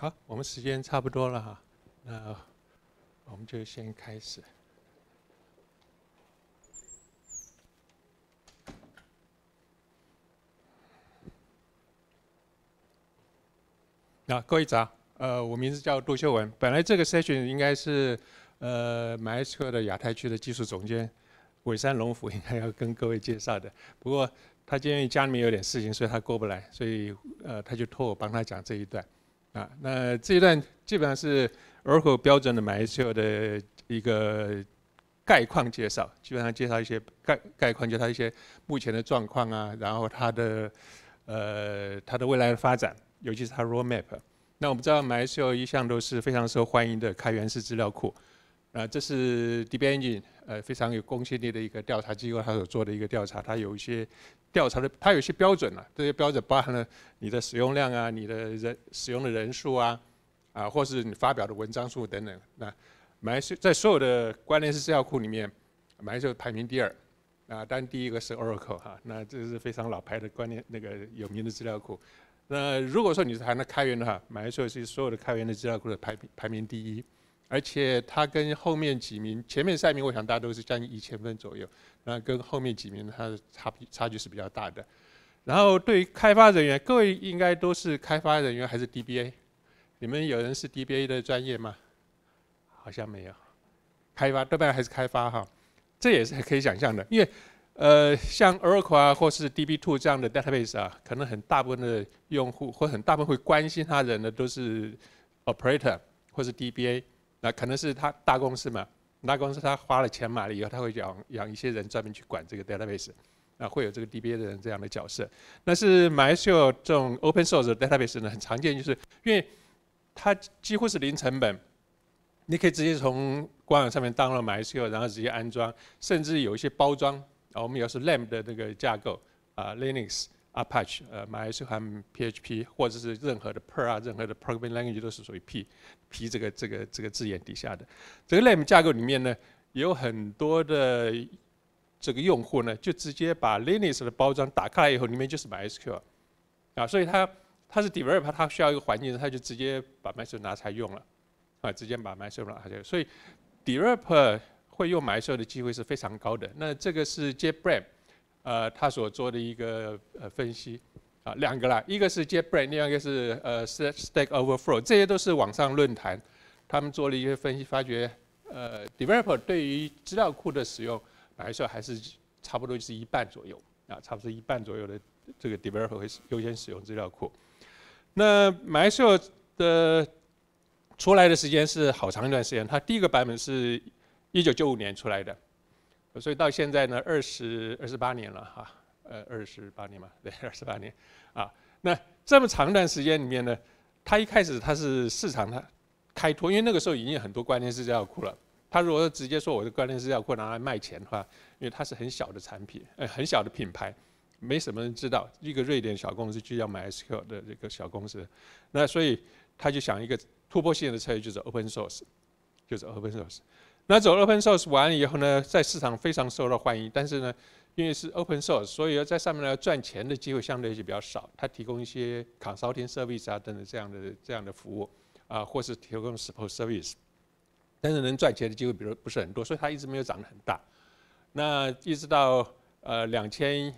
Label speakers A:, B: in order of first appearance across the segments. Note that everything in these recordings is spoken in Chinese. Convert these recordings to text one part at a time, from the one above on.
A: 好，我们时间差不多了哈，那我们就先开始。啊，各位早，呃，我名字叫杜秀文。本来这个 session 应该是呃，埋 i 的亚太区的技术总监尾山龙府应该要跟各位介绍的，不过他今天家里面有点事情，所以他过不来，所以呃，他就托我帮他讲这一段。啊，那这一段基本上是 Oracle 标准的 MySQL 的一个概况介绍，基本上介绍一些概概况，就它一些目前的状况啊，然后它的呃它的未来的发展，尤其是它 Roadmap。那我们知道 MySQL 一向都是非常受欢迎的开源式资料库。啊，这是 DBEng，呃，非常有公信力的一个调查机构，它所做的一个调查，它有一些调查的，它有一些标准啊，这些标准包含了你的使用量啊，你的人使用的人数啊，啊，或是你发表的文章数等等。那 m y s 在所有的关联式资料库里面 m y s q 排名第二。啊，但第一个是 Oracle 哈，那这是非常老牌的关联那个有名的资料库。那如果说你是谈的开源的话 m y s q 是所有的开源的资料库的排排名第一。而且他跟后面几名、前面三名，我想大家都是将近一千分左右。那跟后面几名，他的差比差距是比较大的。然后，对于开发人员，各位应该都是开发人员还是 DBA？你们有人是 DBA 的专业吗？好像没有。开发多半还是开发哈。这也是可以想象的，因为呃，像 Oracle 啊，或是 DB2 这样的 database 啊，可能很大部分的用户或很大部分会关心他人的都是 operator 或是 DBA。那可能是他大公司嘛，大公司他花了钱买了以后，他会养养一些人专门去管这个 database，啊，会有这个 DBA 的人这样的角色。那是 MySQL 这种 open source 的 database 呢，很常见，就是因为它几乎是零成本，你可以直接从官网上面 download MySQL，然后直接安装，甚至有一些包装。啊，我们要是 l a m b 的那个架构啊，Linux。Apache 呃 MySQL PHP 或者是任何的 Perl 啊任何的 programming language 都是属于 P，P 这个这个这个字眼底下的，这个 l a n e 架构里面呢有很多的这个用户呢就直接把 Linux 的包装打开以后里面就是 MySQL，啊所以他他是 developer 他需要一个环境他就直接把 MySQL 拿出来用了，啊直接把 MySQL 拿出来所以 developer 会用 MySQL 的机会是非常高的那这个是 JetBrains。呃，他所做的一个呃分析，啊，两个啦，一个是 JetBrain，另一个是呃 Stack Overflow，这些都是网上论坛，他们做了一些分析，发觉呃，developer 对于资料库的使用 m y 还是差不多就是一半左右，啊，差不多一半左右的这个 developer 会优先使用资料库。那 MySQL 的出来的时间是好长一段时间，它第一个版本是一九九五年出来的。所以到现在呢，二十二十八年了哈，呃，二十八年嘛，对，二十八年，啊，那这么长一段时间里面呢，他一开始他是市场他开拓，因为那个时候已经有很多关键资料库了。他如果直接说我的关键资料库拿来卖钱的话，因为它是很小的产品，呃，很小的品牌，没什么人知道，一个瑞典小公司就要买 SQL 的这个小公司，那所以他就想一个突破性的策略就是 Open Source，就是 Open Source。那走 open source 完以后呢，在市场非常受到欢迎，但是呢，因为是 open source，所以要在上面呢赚钱的机会相对就比较少。它提供一些 consulting service 啊等等这样的这样的服务，啊，或是提供 support service，但是能赚钱的机会，比如不是很多，所以它一直没有涨得很大。那一直到呃两千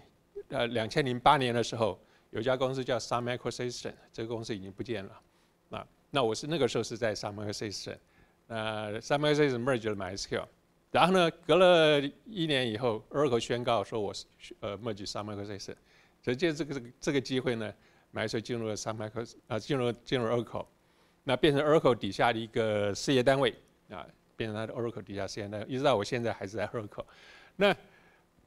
A: 呃两千零八年的时候，有家公司叫 Sun m i c r o s y s t e m e 这个公司已经不见了。那那我是那个时候是在 Sun m i c r o s y s t e m e 那，MySQL merge 了 MySQL，然后呢，隔了一年以后，Oracle 宣告说我是呃 merge 了 MySQL，所以借这个这个机会呢，MySQL 进入了 s r a c l 啊，进入进入 Oracle，那变成 Oracle 底下的一个事业单位啊，变成它的 Oracle 底下事业单位，一直到我现在还是在 Oracle。那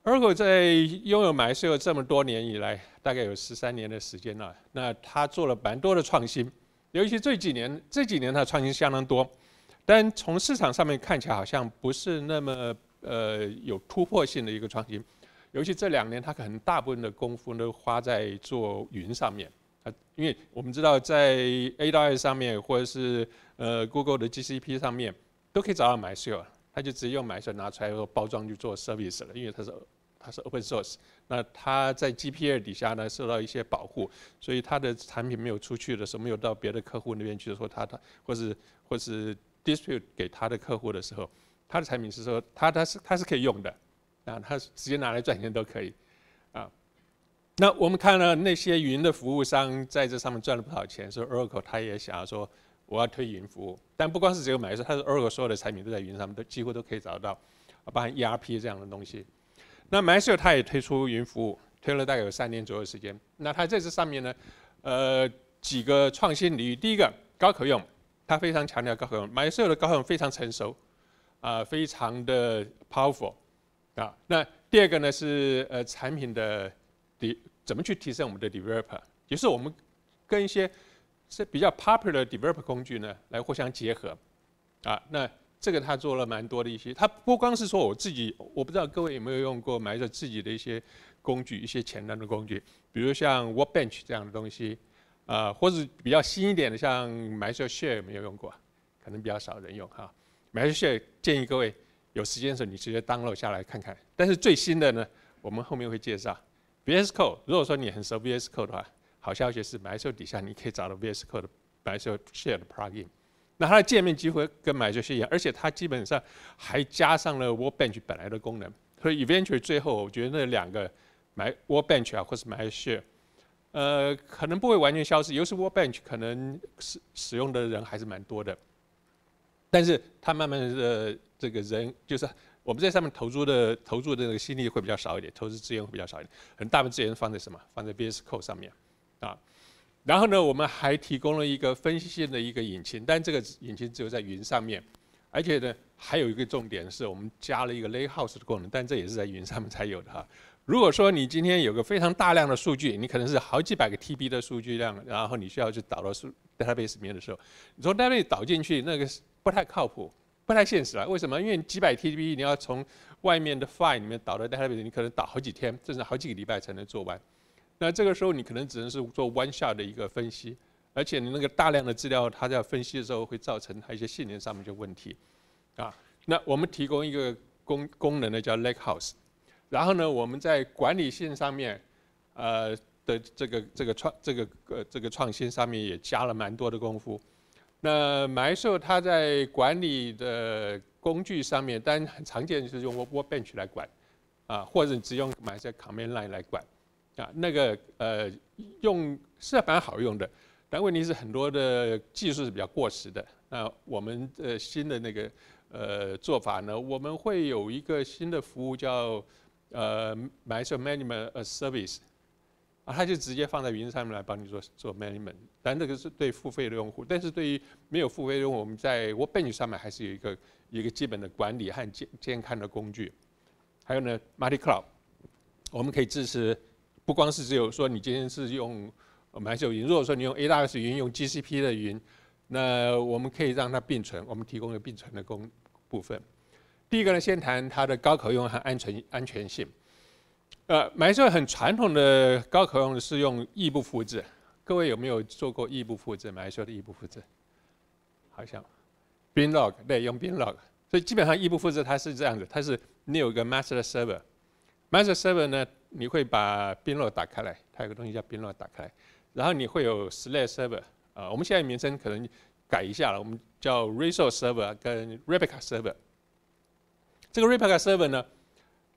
A: Oracle 在拥有 MySQL 这么多年以来，大概有十三年的时间了，那它做了蛮多的创新，尤其这几年这几年它创新相当多。但从市场上面看起来，好像不是那么呃有突破性的一个创新。尤其这两年，他可能大部分的功夫都花在做云上面。啊，因为我们知道，在 AI 上面或者是呃 Google 的 GCP 上面都可以找到 MySQL，他就直接用 MySQL 拿出来包装去做 service 了，因为它是它是 open source。那他在 GPL 底下呢受到一些保护，所以他的产品没有出去的时候，没有到别的客户那边去的时候，他他或是或是。Dispute 给他的客户的时候，他的产品是说他他是他是可以用的，啊，他直接拿来赚钱都可以，啊，那我们看了那些云的服务商在这上面赚了不少钱，所以 Oracle 他也想要说我要推云服务，但不光是只有买的时候，他是 Oracle 所有的产品都在云上面都几乎都可以找到，啊，包含 ERP 这样的东西，那 m i c s 它也推出云服务，推了大概有三年左右时间，那它在这上面呢，呃，几个创新领域，第一个高可用。他非常强调，高诉我们 m y 的高可用非常成熟，啊，非常的 powerful，啊。那第二个呢是呃产品的，怎么去提升我们的 developer？也是我们跟一些是比较 popular developer 工具呢来互相结合，啊。那这个他做了蛮多的一些，他不光是说我自己，我不知道各位有没有用过买着自己的一些工具，一些前端的工具，比如像 Workbench 这样的东西。呃，或是比较新一点的，像 Mysql Share 有没有用过？可能比较少人用。哈，Mysql 建议各位有时间的时候，你直接 download 下来看看。但是最新的呢？我们后面会介绍 VS Code。如果说你很熟 VS Code 的话，好消息是 Mysql 底下你可以找到 VS Code 的白色 Share 的 plugin。那它的界面几乎跟 Mysql 一样，而且它基本上还加上了 w o r l Bench 本来的功能。所以 Eventually 最后我觉得那两个 My w o r l Bench 啊，或是 My Share。呃，可能不会完全消失，尤其 Workbench，可能使使用的人还是蛮多的。但是它慢慢的，这个人就是我们在上面投注的投注的那个心力会比较少一点，投资资源会比较少一点。很大部分资源放在什么？放在 VS Code 上面，啊。然后呢，我们还提供了一个分析性的一个引擎，但这个引擎只有在云上面。而且呢，还有一个重点是，我们加了一个 Lay House 的功能，但这也是在云上面才有的哈。如果说你今天有个非常大量的数据，你可能是好几百个 TB 的数据量，然后你需要去导到数 database 里面的时候，你从 database 导进去那个不太靠谱、不太现实了。为什么？因为几百 TB 你要从外面的 file 里面导到 database，你可能导好几天，甚至好几个礼拜才能做完。那这个时候你可能只能是做 one shot 的一个分析，而且你那个大量的资料它在分析的时候会造成它一些性能上面的问题啊。那我们提供一个功功能呢，叫 lake house。然后呢，我们在管理性上面，呃的这个这个创这个呃这个创新上面也加了蛮多的功夫。那埋设它在管理的工具上面，当然很常见就是用 Workbench 来管，啊，或者只用埋设 Command Line 来管，啊，那个呃用是蛮好用的，但问题是很多的技术是比较过时的。那我们呃新的那个呃做法呢，我们会有一个新的服务叫。呃，买一些 management service，啊，它就直接放在云上面来帮你做做 management。但这个是对付费的用户，但是对于没有付费用户，我们在 Workbench 上面还是有一个一个基本的管理和健健康的工具。还有呢，Multi Cloud，我们可以支持不光是只有说你今天是用买手云，如果说你用 AWS 云、用 GCP 的云，那我们可以让它并存，我们提供了并存的工部分。第一个呢，先谈它的高可用和安全安全性。呃，MySQL 很传统的高可用是用异步复制。各位有没有做过异步复制？MySQL 的异步复制，好像 binlog 对，用 binlog。所以基本上异步复制它是这样子，它是你有一个 master server，master server 呢，你会把 binlog 打开来，它有个东西叫 binlog 打开。然后你会有 s l a y server，啊，我们现在名称可能改一下了，我们叫 resource server 跟 replica server。这个 replica server 呢，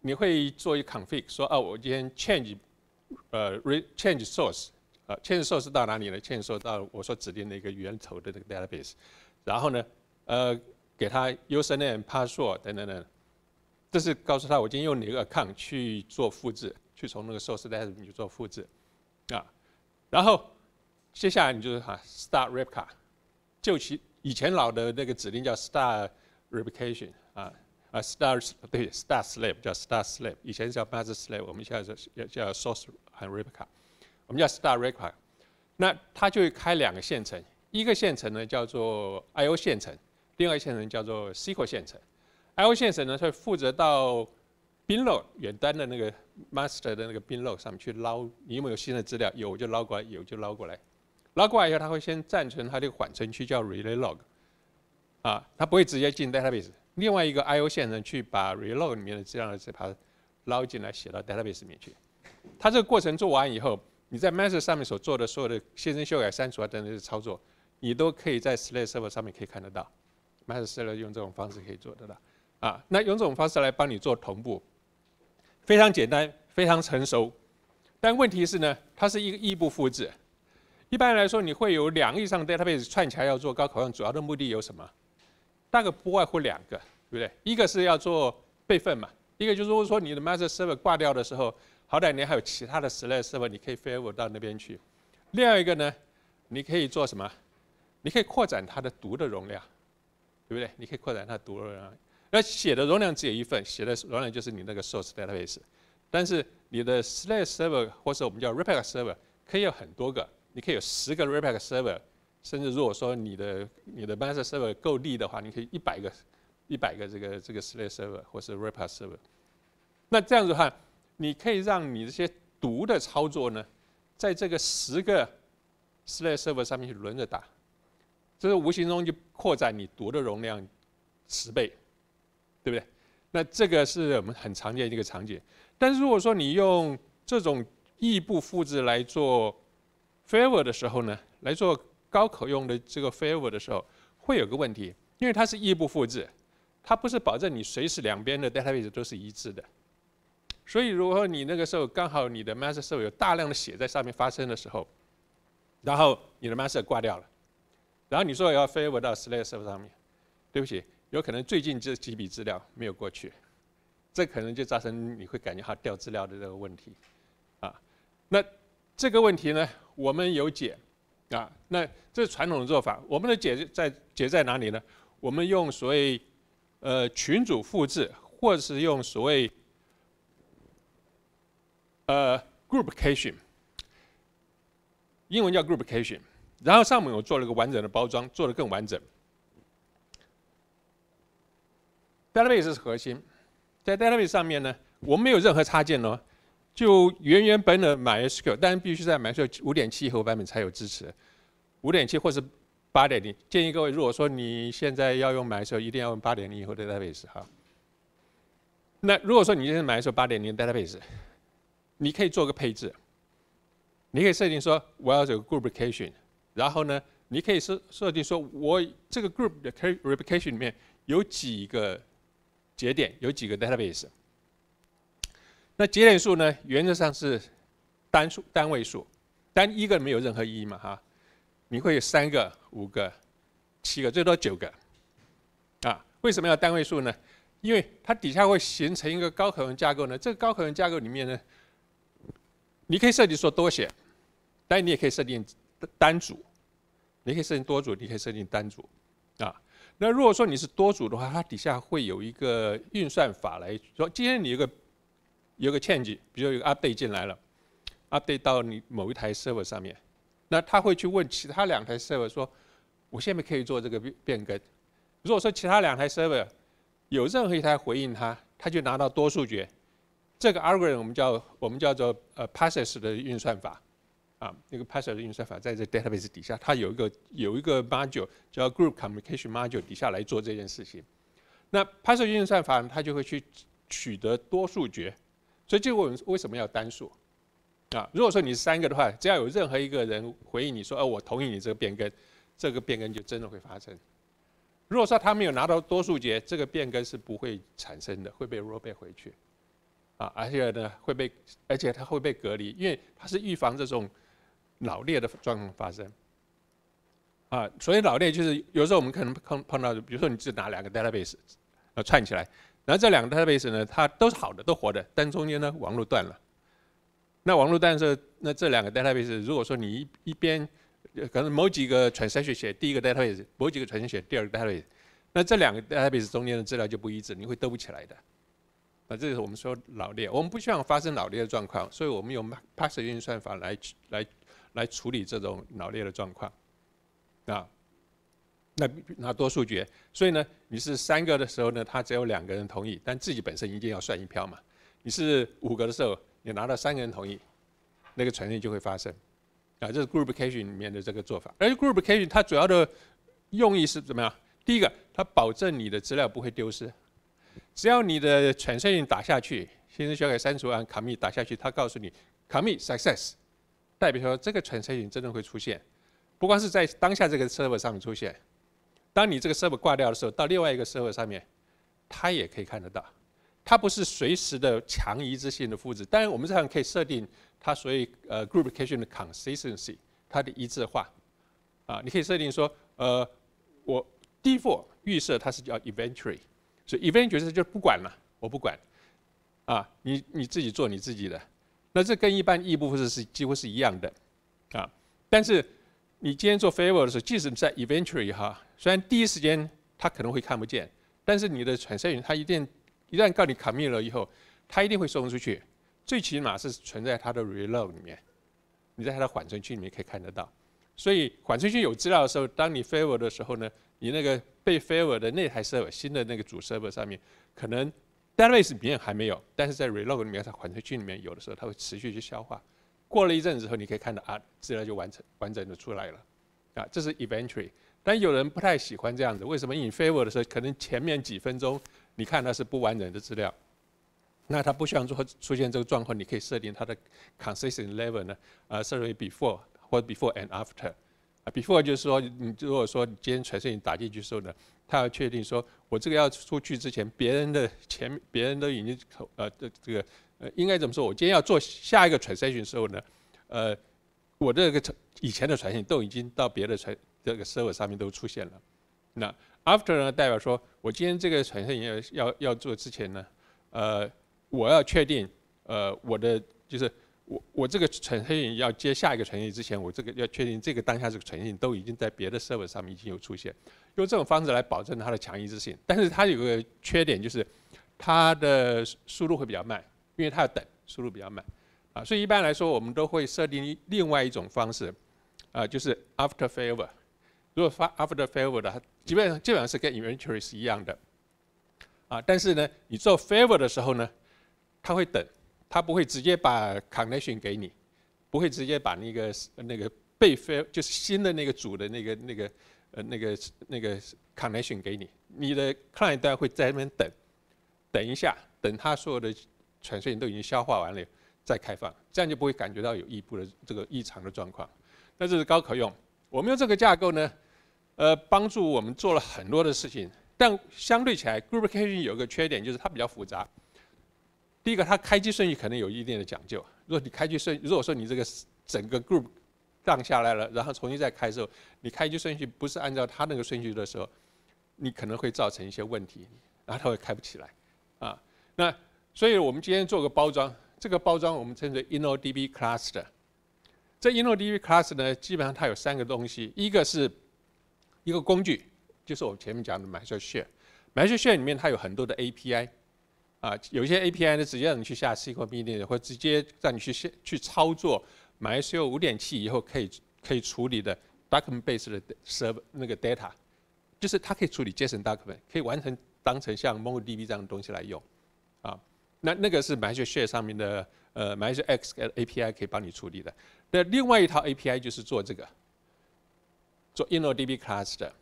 A: 你会做一 config 说啊，我今天 change，呃，r e change source，啊，change source 到哪里呢？change source 到我说指定的一个源头的这个 database，然后呢，呃，给它 username、password 等等等，这是告诉他我今天用哪个 account 去做复制，去从那个 source database 去做复制，啊，然后接下来你就是哈 start replica，就其以前老的那个指令叫 start replication，啊。啊，star 对 star slave 叫 star slave，以前叫 master slave，我们现在叫叫 source 和 replica，我们叫 star replica。那它就会开两个线程，一个线程呢叫做 I/O 线程，另外一线程叫做 SQL 线程。I/O 线程呢会负责到 b i n l o d 远端的那个 master 的那个 b i n l o d 上面去捞，你有没有新的资料？有就捞过来，有就捞过来。捞过来以后，它会先暂存它个缓存区，叫 relay log。啊，它不会直接进 database。另外一个 IO 线程去把 reload 里面的资料再把它捞进来写到 database 里面去。它这个过程做完以后，你在 master 上面所做的所有的线程修改、删除啊等等的操作，你都可以在 s l a t e server 上面可以看得到。master server 用这种方式可以做得到。啊，那用这种方式来帮你做同步，非常简单，非常成熟。但问题是呢，它是一个异步复制。一般来说，你会有两个以上 database 串起来要做高考用，主要的目的有什么？大概不外乎两个，对不对？一个是要做备份嘛，一个就是如果说你的 master server 挂掉的时候，好歹你还有其他的 slave server，你可以 f a v o r 到那边去。另外一个呢，你可以做什么？你可以扩展它的读的容量，对不对？你可以扩展它读的容量，而写的容量只有一份，写的容量就是你那个 source database。但是你的 slave server 或者我们叫 r e p e i c server 可以有很多个，你可以有十个 r e p e i c server。甚至如果说你的你的 master server 够力的话，你可以一百个一百个这个这个 slave server，或是 r e p l i c server。那这样子的话，你可以让你这些读的操作呢，在这个十个 slave server 上面去轮着打，这是无形中就扩展你读的容量十倍，对不对？那这个是我们很常见一个场景。但是如果说你用这种异步复制来做 f a v o r 的时候呢，来做高可用的这个 f a v o r 的时候，会有个问题，因为它是异步复制，它不是保证你随时两边的 database 都是一致的。所以，如果你那个时候刚好你的 master server 有大量的写在上面发生的时候，然后你的 master 挂掉了，然后你说要 f a v o r 到 slave server 上面，对不起，有可能最近这几笔资料没有过去，这可能就造成你会感觉好掉资料的这个问题。啊，那这个问题呢，我们有解。啊，那这是传统的做法。我们的解在解在哪里呢？我们用所谓呃群组复制，或者是用所谓呃 groupcation，英文叫 groupcation，然后上面我做了个完整的包装，做的更完整。database 是核心，在 database 上面呢，我们没有任何插件哦。就原原本本买 MySQL，但是必须在 MySQL 五点七以后版本才有支持，五点七或是八点零。建议各位，如果说你现在要用 MySQL，一定要用八点零以后的 database 哈。那如果说你现在 MySQL 八点零 database，你可以做个配置，你可以设定说我要有个 group e p l i c a t i o n 然后呢，你可以设设定说我这个 group 的 replication 里面有几个节点，有几个 database。那节点数呢？原则上是单数、单位数，单一个没有任何意义嘛，哈。你会有三个、五个、七个，最多九个，啊。为什么要单位数呢？因为它底下会形成一个高可用架构呢。这个高可用架构里面呢，你可以设定说多选，但你也可以设定单组，你可以设定多组，你可以设定单组，啊。那如果说你是多组的话，它底下会有一个运算法来说，今天你一个。有个 change，比如有个 update 进来了，update 到你某一台 server 上面，那他会去问其他两台 server 说，我下面可以做这个变变更。如果说其他两台 server 有任何一台回应他，他就拿到多数决。这个 algorithm 我们叫我们叫做呃 p a s s e s e 的运算法，啊，那个 p a s s e s e 的运算法在这 database 底下，它有一个有一个 module 叫 group communication module 底下来做这件事情。那 passage 运算法它就会去取得多数决。所以就问为什么要单数啊？如果说你三个的话，只要有任何一个人回应你说，哦，我同意你这个变更，这个变更就真的会发生。如果说他没有拿到多数决，这个变更是不会产生的，会被 roll back 回去啊，而且呢会被，而且他会被隔离，因为他是预防这种老裂的状况发生啊。所以老裂就是有时候我们可能碰碰到，比如说你只拿两个 database 啊串起来。然后这两个 database 呢，它都是好的，都活的，但中间呢，网络断了。那网络断的时候，那这两个 database 如果说你一一边，可能某几个 transaction 写第一个 database，某几个 transaction 写第二个 database，那这两个 database 中间的资料就不一致，你会兜不起来的。那这是我们说老裂，我们不希望发生老裂的状况，所以我们用 p a x v e 运算法来来来处理这种老裂的状况，啊。那那多数决，所以呢，你是三个的时候呢，他只有两个人同意，但自己本身一定要算一票嘛。你是五个的时候，你拿到三个人同意，那个权利就会发生。啊，这是 groupcation 里面的这个做法。而 groupcation 它主要的用意是怎么样？第一个，它保证你的资料不会丢失。只要你的 transaction 打下去，先生修改删除按 c o m m i t 打下去，它告诉你 commit success，代表说这个 transaction 真的会出现，不光是在当下这个 server 上面出现。当你这个 server 挂掉的时候，到另外一个 server 上面，它也可以看得到。它不是随时的强一致性的复制，当然我们这上可以设定它所谓呃 groupication 的 consistency，它的一致化。啊，你可以设定说，呃，我 default 预设它是叫 eventually，所以 eventual 就是不管了，我不管。啊，你你自己做你自己的。那这跟一般异步复制是几乎是一样的。啊，但是。你今天做 favor 的时候，即使在 eventually 哈，虽然第一时间它可能会看不见，但是你的传声源它一定一旦告你 commit 了以后，它一定会送出去，最起码是存在它的 reload 里面，你在它的缓存区里面可以看得到。所以缓存区有资料的时候，当你 favor 的时候呢，你那个被 favor 的那台设备新的那个主设备上面，可能 database 里面还没有，但是在 reload 里面在缓存区里面有的时候它会持续去消化。过了一阵子后，你可以看到啊，资料就完成、完整的出来了，啊，这是 eventually。但有人不太喜欢这样子，为什么？in favor 的时候，可能前面几分钟你看它是不完整的资料，那它不希望出出现这个状况，你可以设定它的 c o n s i s t e n t level 呢？啊，设为 before 或 before and after。啊，before 就是说，你如果说你今天传送你打进去的时候呢，它要确定说我这个要出去之前，别人的前，别人都已经呃，这这个。呃，应该怎么说？我今天要做下一个 transaction 时候呢，呃，我这个以前的传 r 都已经到别的传这个 server 上面都出现了。那 after 呢，代表说我今天这个 t r 要要要做之前呢，呃，我要确定，呃，我的就是我我这个 t r 要接下一个 t r 之前，我这个要确定这个当下这个 t r 都已经在别的 server 上面已经有出现，用这种方式来保证它的强一致性。但是它有个缺点就是它的速度会比较慢。因为它要等，速度比较慢，啊，所以一般来说我们都会设定另外一种方式，啊，就是 after f a v o r 如果发 after f a v o r 的，基本上基本上是跟 inventory 是一样的，啊，但是呢，你做 f a v o r 的时候呢，它会等，它不会直接把 connection 给你，不会直接把那个那个被 fail 就是新的那个组的那个那个呃那个那个 connection 给你，你的 client 端会在那边等，等一下，等他所有的全身都已经消化完了，再开放，这样就不会感觉到有异步的这个异常的状况。那这是高可用，我们用这个架构呢，呃，帮助我们做了很多的事情。但相对起来，group c i c a t i o n 有一个缺点，就是它比较复杂。第一个，它开机顺序可能有一定的讲究。如果你开机顺，如果说你这个整个 group 宕下来了，然后重新再开的时候，你开机顺序不是按照它那个顺序的时候，你可能会造成一些问题，然后它会开不起来啊。那所以我们今天做个包装，这个包装我们称之 InnoDB Cluster。这 InnoDB Cluster 呢，基本上它有三个东西，一个是，一个工具，就是我们前面讲的 MySQL Share。MySQL Share 里面它有很多的 API，啊，有些 API 呢直接让你去下 SQL 命令，或直接让你去去操作 MySQL 五点七以后可以可以处理的 Document Base 的 Serve 那个 Data，就是它可以处理 JSON Document，可以完成当成像 MongoDB 这样的东西来用，啊。那那个是 m a s h s a r e 上面的呃 m a s h X API 可以帮你处理的。那另外一套 API 就是做这个，做 InnoDB Class 的。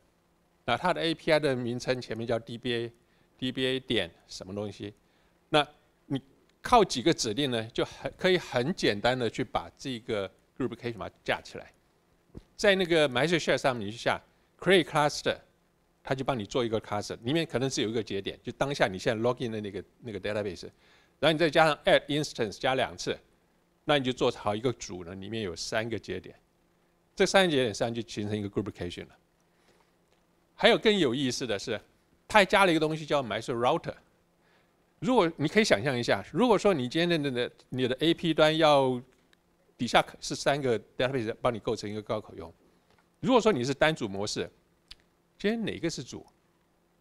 A: 那它的 API 的名称前面叫 DBA，DBA 点什么东西？那你靠几个指令呢，就很可以很简单的去把这个 group 可以什么架起来，在那个 m a s h s a r e 上面去下 create cluster。他就帮你做一个 cluster，里面可能是有一个节点，就当下你现在 login 的那个那个 database，然后你再加上 add instance 加两次，那你就做好一个组了，里面有三个节点，这三个节点实际上就形成一个 groupication 了。还有更有意思的是，他还加了一个东西叫 MySQL router。如果你可以想象一下，如果说你今天的你的你的 AP 端要底下是三个 database 帮你构成一个高可用，如果说你是单组模式。今天哪个是主？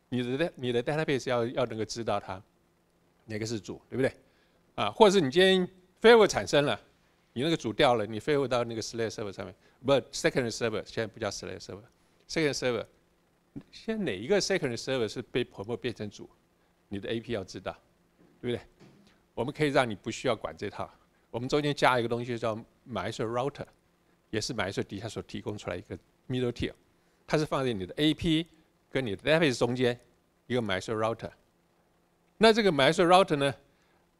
A: 你的你的 database 要要能够知道它哪个是主，对不对？啊，或者是你今天 f a v o r 产生了，你那个主掉了，你 f a v o r 到那个 slave server 上面，不 secondary server 现在不叫 slave server，secondary server 现在哪一个 secondary server 是被婆婆变成主？你的 AP 要知道，对不对？我们可以让你不需要管这套，我们中间加一个东西叫 MySQL Router，也是 MySQL 底下所提供出来一个 middle tier。它是放在你的 A P 跟你的 database 中间一个 MySQL Router。那这个 MySQL Router 呢，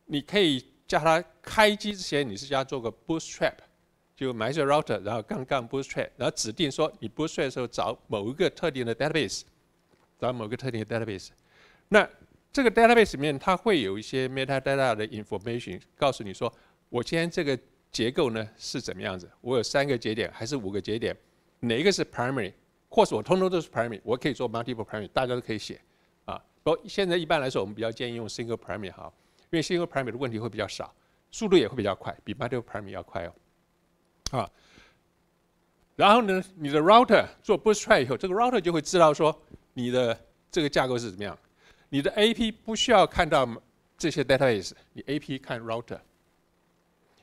A: 你可以叫它开机之前，你是它做个 Bootstrap，就 MySQL Router，然后杠杠 Bootstrap，然后指定说你 Bootstrap 的时候找某一个特定的 database，找某个特定的 database。那这个 database 里面，它会有一些 metadata 的 information，告诉你说我今天这个结构呢是怎么样子，我有三个节点还是五个节点，哪一个是 primary。或是我通通都是 primary，我可以做 multiple primary，大家都可以写，啊，不，现在一般来说我们比较建议用 single primary 哈，因为 single primary 的问题会比较少，速度也会比较快，比 multiple primary 要快哦，啊，然后呢，你的 router 做 bootstrap 以后，这个 router 就会知道说你的这个架构是怎么样，你的 AP 不需要看到这些 database，你 AP 看 router，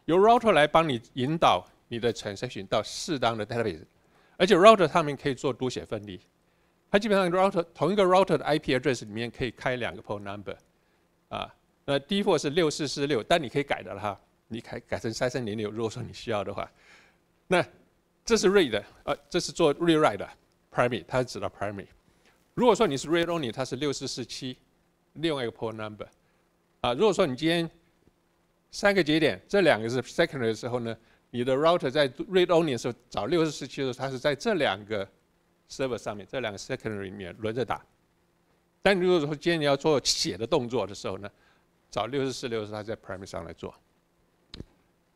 A: 由 router 来帮你引导你的 transaction 到适当的 database。而且 router 它们可以做读写分离，它基本上 router 同一个 router 的 IP address 里面可以开两个 port number，啊，那第一份是六四四六，但你可以改的哈，你改改成三三零六，如果说你需要的话，那这是 read，呃，这是做 read write 的 primary，它指的 primary。如果说你是 read only，它是六四四七，另外一个 port number，啊，如果说你今天三个节点，这两个是 secondary 的时候呢？你的 router 在 read only 的时候找六十四七的时候，它是在这两个 server 上面，这两个 secondary 里面轮着打。但如果说今天你要做写的动作的时候呢，找六十四六是它在 primary 上来做。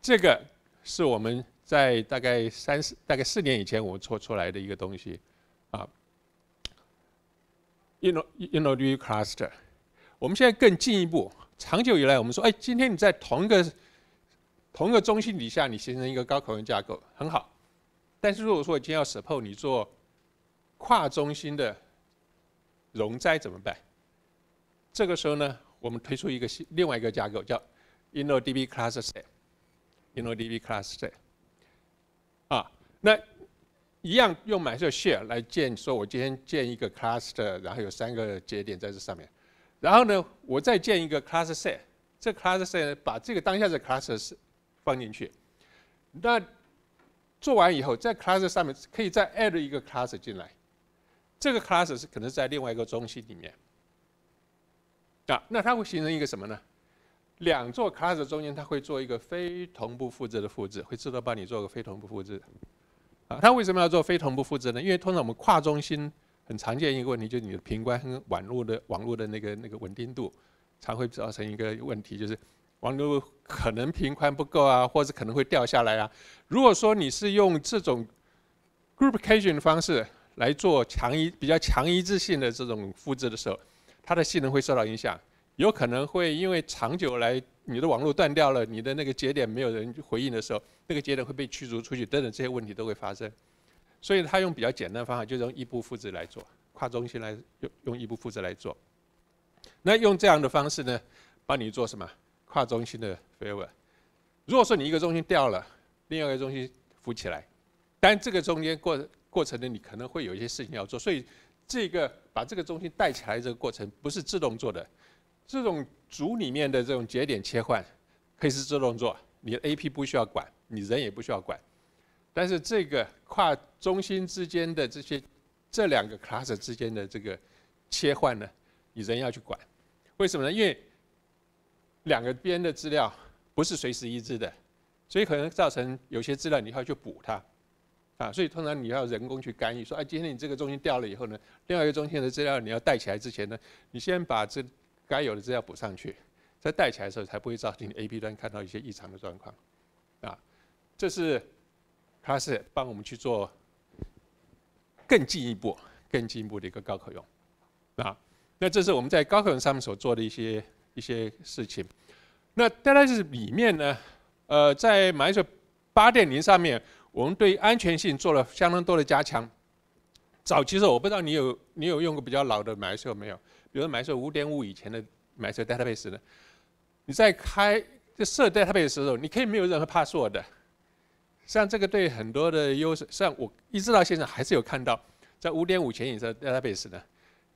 A: 这个是我们在大概三、四、大概四年以前我们做出来的一个东西啊。uno uno you cluster。我们现在更进一步，长久以来我们说，哎，今天你在同一个同一个中心底下，你形成一个高可用架构很好，但是如果说今天要 support 你做跨中心的容灾怎么办？这个时候呢，我们推出一个另外一个架构叫 InnoDB Cluster Set，InnoDB Cluster 啊，那一样用 MySQL Share 来建，说我今天建一个 Cluster，然后有三个节点在这上面，然后呢，我再建一个 Cluster Set，这 Cluster Set 把这个当下的 Cluster s t 放进去，那做完以后，在 c l a s s 上面可以再 add 一个 c l a s s 进来，这个 c l a s s 是可能在另外一个中心里面，啊，那它会形成一个什么呢？两座 c l a s s 中间，它会做一个非同步复制的复制，会自动帮你做个非同步复制。啊，它为什么要做非同步复制呢？因为通常我们跨中心很常见一个问题，就是你的平宽跟网络的网络的那个那个稳定度，才会造成一个问题，就是。网络可能频宽不够啊，或者可能会掉下来啊。如果说你是用这种 group c a c h o n 的方式来做强一比较强一致性的这种复制的时候，它的性能会受到影响，有可能会因为长久来你的网络断掉了，你的那个节点没有人回应的时候，那个节点会被驱逐出去，等等这些问题都会发生。所以它用比较简单的方法，就用异步复制来做，跨中心来用用异步复制来做。那用这样的方式呢，帮你做什么？跨中心的 f a v o v e r 如果说你一个中心掉了，另外一个中心浮起来，但这个中间过过程呢，你可能会有一些事情要做，所以这个把这个中心带起来这个过程不是自动做的。这种组里面的这种节点切换可以是自动做，你的 AP 不需要管，你人也不需要管。但是这个跨中心之间的这些这两个 c l a s s 之间的这个切换呢，你人要去管。为什么呢？因为两个边的资料不是随时一致的，所以可能造成有些资料你要去补它，啊，所以通常你要人工去干预，说哎，今天你这个中心掉了以后呢，另外一个中心的资料你要带起来之前呢，你先把这该有的资料补上去，再带起来的时候才不会造成 A、B 端看到一些异常的状况，啊，这是它 l s 帮我们去做更进一步、更进一步的一个高可用，啊，那这是我们在高可用上面所做的一些。一些事情，那 d a t a b 里面呢，呃，在 MySQL 八点零上面，我们对安全性做了相当多的加强。早期时候，我不知道你有你有用过比较老的 MySQL 没有？比如 MySQL 五点五以前的 MySQL Database 呢，你在开就设 Database 的时候，你可以没有任何 password 的。像这个对很多的优势，像我一直到现在还是有看到，在五点五前以前 Database 呢，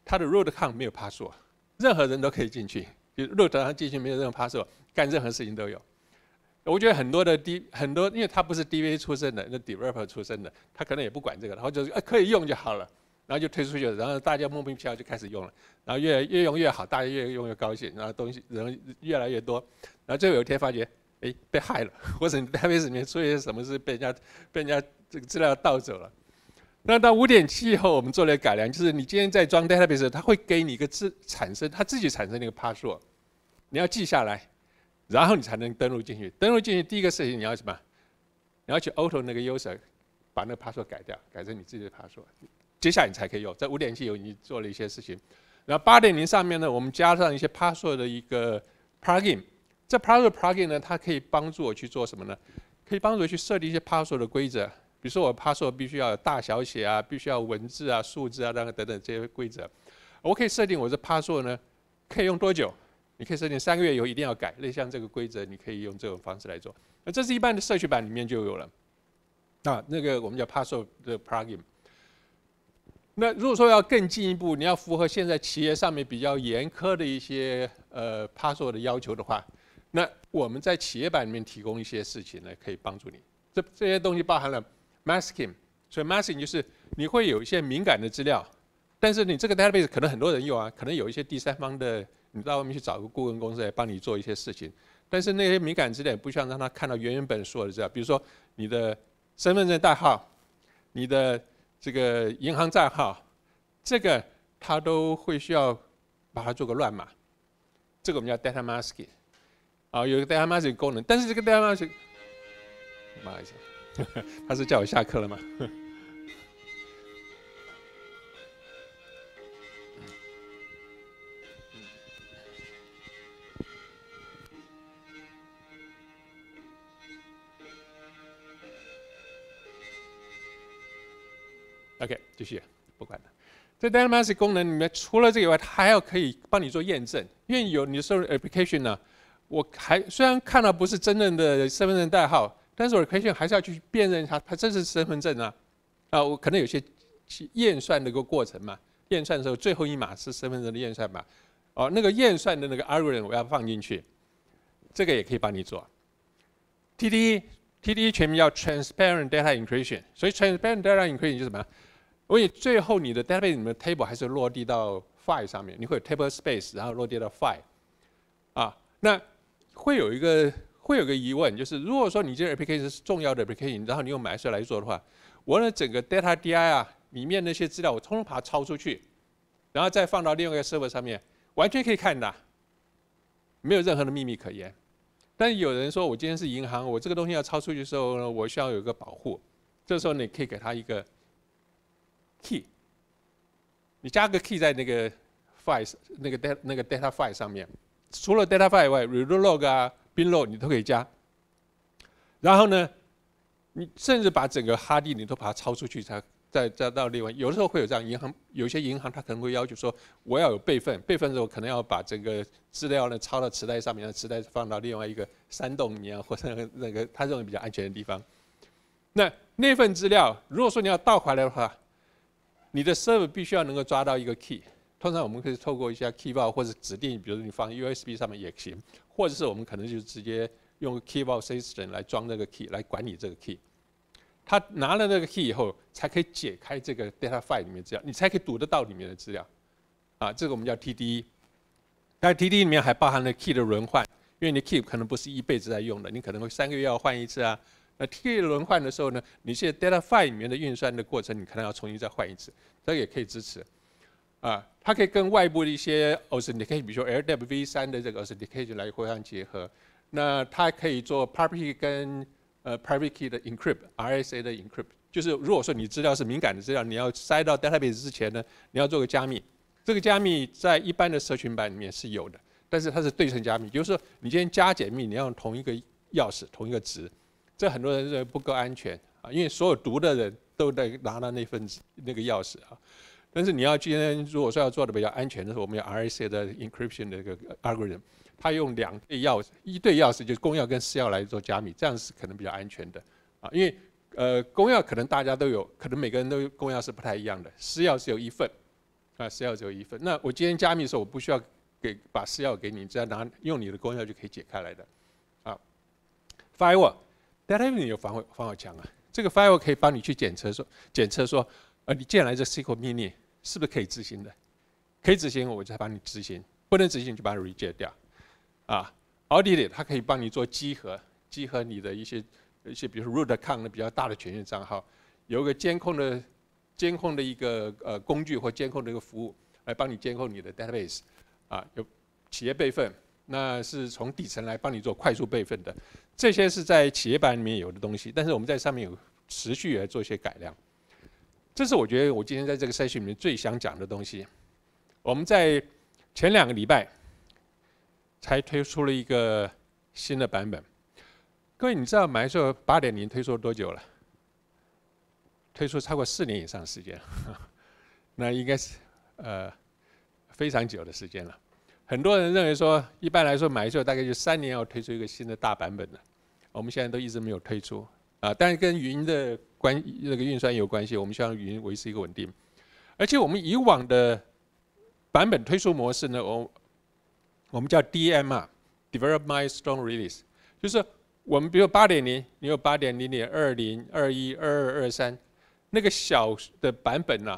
A: 它的 root c o u n t 没有 password，任何人都可以进去。root 上进去没有任何 password，干任何事情都有。我觉得很多的 D 很多，因为他不是 DV 出身的，那 developer 出身的，他可能也不管这个，然后就是哎可以用就好了，然后就推出去，然后大家莫名其妙就开始用了，然后越越用越好，大家越用越高兴，然后东西人越来越多，然后最后有一天发觉，哎被害了，或者 database 里面出现什么事，被人家被人家这个资料盗走了。那到五点七以后，我们做了改良，就是你今天在装 database，它会给你一个自产生，它自己产生那个 password。你要记下来，然后你才能登录进去。登录进去第一个事情，你要什么？你要去 auto 那个 user，把那个 password 改掉，改成你自己的 password。接下来你才可以用。在五点七，有你做了一些事情。然后八点零上面呢，我们加上一些 password 的一个 plugin。这 password plugin 呢，它可以帮助我去做什么呢？可以帮助我去设定一些 password 的规则。比如说，我 password 必须要有大小写啊，必须要文字啊、数字啊，然后等等这些规则。我可以设定我这 password 呢，可以用多久？你可以设定三个月以后一定要改，类似这个规则，你可以用这种方式来做。那这是一般的社区版里面就有了。那那个我们叫 Passo 的 Plugin。那如果说要更进一步，你要符合现在企业上面比较严苛的一些呃 Passo 的要求的话，那我们在企业版里面提供一些事情来可以帮助你。这这些东西包含了 Masking，所以 Masking 就是你会有一些敏感的资料，但是你这个 Database 可能很多人用啊，可能有一些第三方的。你到外面去找个顾问公司来帮你做一些事情，但是那些敏感资料不需要让他看到原原本本说的这样，比如说你的身份证代号、你的这个银行账号，这个他都会需要把它做个乱码，这个我们叫 data masking，啊，有一个 data masking 功能，但是这个 data masking，不好意思，他是叫我下课了吗？继续，不管了。在 d a n a m a s i 功能里面，除了这个以外，它还要可以帮你做验证，因为有你的 some application 呢，我还虽然看到不是真正的身份证代号，但是 application 还是要去辨认它，它真是身份证啊？啊，我可能有些验算的一个过程嘛。验算的时候，最后一码是身份证的验算码。哦，那个验算的那个 algorithm 我要放进去，这个也可以帮你做。TD TD 全名叫 transparent data encryption，所以 transparent data encryption 就什么？所以最后，你的 database 里面的 table 还是落地到 file 上面，你会有 table space，然后落地到 file，啊，那会有一个会有个疑问，就是如果说你这个 application 是重要的 application，然后你用 MySQL 来做的话，我呢整个 data DI 啊里面那些资料我通通把它抄出去，然后再放到另外一个 server 上面，完全可以看的，没有任何的秘密可言。但是有人说，我今天是银行，我这个东西要抄出去的时候，呢，我需要有一个保护，这时候你可以给他一个。key，你加个 key 在那个 file、那个 dat、那个 data file 上面，除了 data file 以外，redo log 啊、bin log 你都可以加。然后呢，你甚至把整个 hard 你都把它抄出去，才再再到另外。有的时候会有这样，银行有些银行它可能会要求说，我要有备份，备份的时候可能要把这个资料呢抄到磁带上面，让磁带放到另外一个山洞一样，或者那个他认为比较安全的地方。那那份资料，如果说你要倒回来的话，你的 server 必须要能够抓到一个 key，通常我们可以透过一些 key b a d 或者指定，比如你放 USB 上面也行，或者是我们可能就直接用 key b a d system 来装这个 key 来管理这个 key。他拿了那个 key 以后，才可以解开这个 data file 里面资料，你才可以读得到里面的资料。啊，这个我们叫 TD。但 TD 里面还包含了 key 的轮换，因为你 key 可能不是一辈子在用的，你可能会三个月要换一次啊。那 T 轮换的时候呢，你在 data file 里面的运算的过程，你可能要重新再换一次，这个也可以支持，啊，它可以跟外部的一些 authentication，比如说 l d e p V 三的这个 authentication 来互相结合。那它可以做 public 跟呃 private key 的 encrypt，RSA 的 encrypt，就是如果说你资料是敏感的资料，你要塞到 database 之前呢，你要做个加密。这个加密在一般的社群版里面是有的，但是它是对称加密，就是说你今天加解密，你要用同一个钥匙，同一个值。这很多人认为不够安全啊，因为所有读的人都得拿到那份那个钥匙啊。但是你要今天如果说要做的比较安全的时候，我们有 RSA 的 encryption 的一个 algorithm，它用两对钥匙，一对钥匙就是公钥跟私钥来做加密，这样是可能比较安全的啊。因为呃公钥可能大家都有，可能每个人都公钥是不太一样的，私钥是有一份啊，私钥只有一份。那我今天加密的时候，我不需要给把私钥给你，只要拿用你的公钥就可以解开来的啊。Fire。Database 有防火防火墙啊，这个 firewall 可以帮你去检测说，检测说，呃，你进来这 SQL 命令是不是可以执行的？可以执行，我再帮你执行；不能执行，就把它 reject 掉。啊，Audit 它可以帮你做集合，集合你的一些一些，比如说 root、a c o u n 比较大的权限账号，有一个监控的监控的一个呃工具或监控的一个服务来帮你监控你的 database。啊，有企业备份，那是从底层来帮你做快速备份的。这些是在企业版里面有的东西，但是我们在上面有持续来做一些改良。这是我觉得我今天在这个赛区里面最想讲的东西。我们在前两个礼拜才推出了一个新的版本。各位，你知道 MySQL 8.0推出多久了？推出超过四年以上时间，那应该是呃非常久的时间了。很多人认为说，一般来说买的时候大概就三年要推出一个新的大版本的。我们现在都一直没有推出啊，但是跟云的关那个运算有关系，我们希望云维持一个稳定。而且我们以往的版本推出模式呢，我我们叫 DM 啊，Develop Milestone Release，就是我们比如八点零，你有八点零点二零二一、二二二三，那个小的版本呢，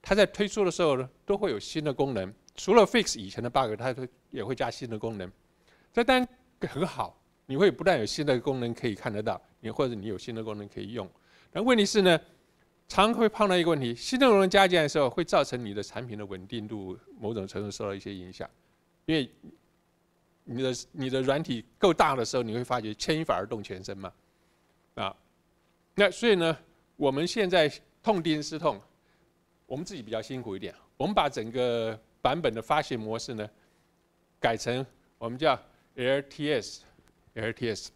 A: 它在推出的时候呢，都会有新的功能。除了 fix 以前的 bug，它会也会加新的功能，这当然很好，你会不但有新的功能可以看得到，你或者你有新的功能可以用。但问题是呢，常会碰到一个问题，新的功能加进来的时候，会造成你的产品的稳定度某种程度受到一些影响，因为你的你的软体够大的时候，你会发觉牵一发而动全身嘛，啊，那所以呢，我们现在痛定思痛，我们自己比较辛苦一点，我们把整个版本的发行模式呢，改成我们叫 LTS，LTS，Long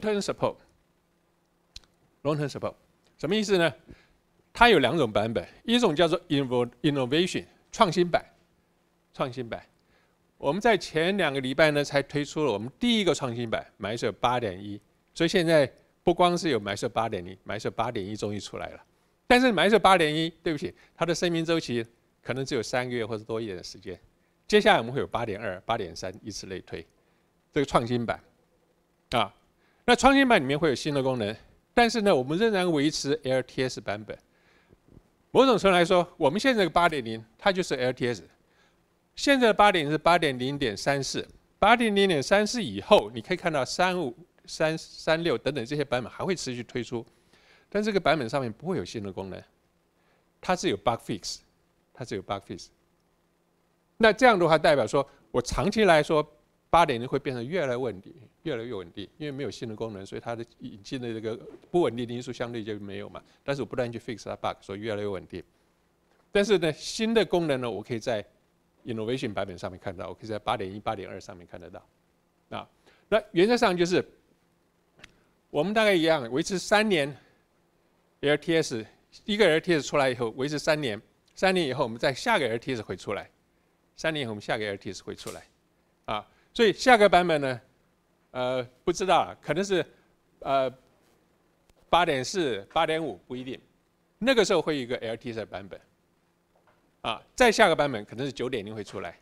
A: Term Support，Long Term Support，什么意思呢？它有两种版本，一种叫做 Innovation，创新版，创新版。我们在前两个礼拜呢才推出了我们第一个创新版，MySQL 8.1。所以现在不光是有 MySQL 8.0，MySQL 8.1终于出来了。但是 MySQL 8.1，对不起，它的生命周期。可能只有三个月或者多一点的时间，接下来我们会有八点二、八点三，以此类推。这个创新版，啊，那创新版里面会有新的功能，但是呢，我们仍然维持 LTS 版本。某种程度来说，我们现在这个八点零，它就是 LTS。现在的八点是八点零点三四，八点零点三四以后，你可以看到三五、三三六等等这些版本还会持续推出，但这个版本上面不会有新的功能，它是有 bug fix。它只有 bug fix，那这样的话代表说，我长期来说，八点零会变成越来越稳定，越来越稳定，因为没有新的功能，所以它的引进的这个不稳定的因素相对就没有嘛。但是我不断去 fix 它 bug，所以越来越稳定。但是呢，新的功能呢，我可以在 innovation 版本上面看到，我可以在八点一、八点二上面看得到。啊，那原则上就是我们大概一样维持三年 LTS，一个 LTS 出来以后维持三年。三年以后，我们在下个 LTS 会出来。三年以后，我们下个 LTS 会出来。啊，所以下个版本呢，呃，不知道，可能是呃八点四、八点五，不一定。那个时候会有一个 LTS 版本。啊，再下个版本可能是九点零会出来。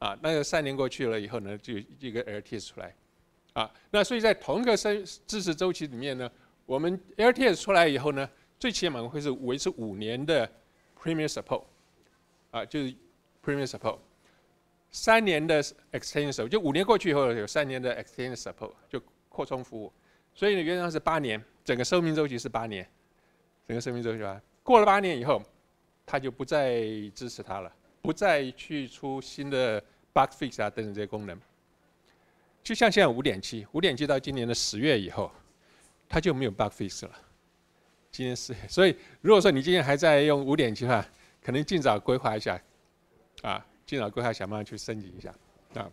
A: 啊，那三年过去了以后呢，就一个 LTS 出来。啊，那所以在同一个生知识周期里面呢，我们 LTS 出来以后呢，最起码会是维持五年的。Premium Support 啊，就是 Premium Support，三年的 Extend s e i c e 就五年过去以后有三年的 e x t e n n Support，就扩充服务。所以呢，原来是八年，整个生命周期是八年，整个生命周期吧，过了八年以后，它就不再支持它了，不再去出新的 Bug Fix 啊等等这些功能。就像现在五点七，五点七到今年的十月以后，它就没有 Bug Fix 了。今天是，所以如果说你今天还在用五点计划，可能尽早规划一下，啊，尽早规划，想办法去升级一下，啊，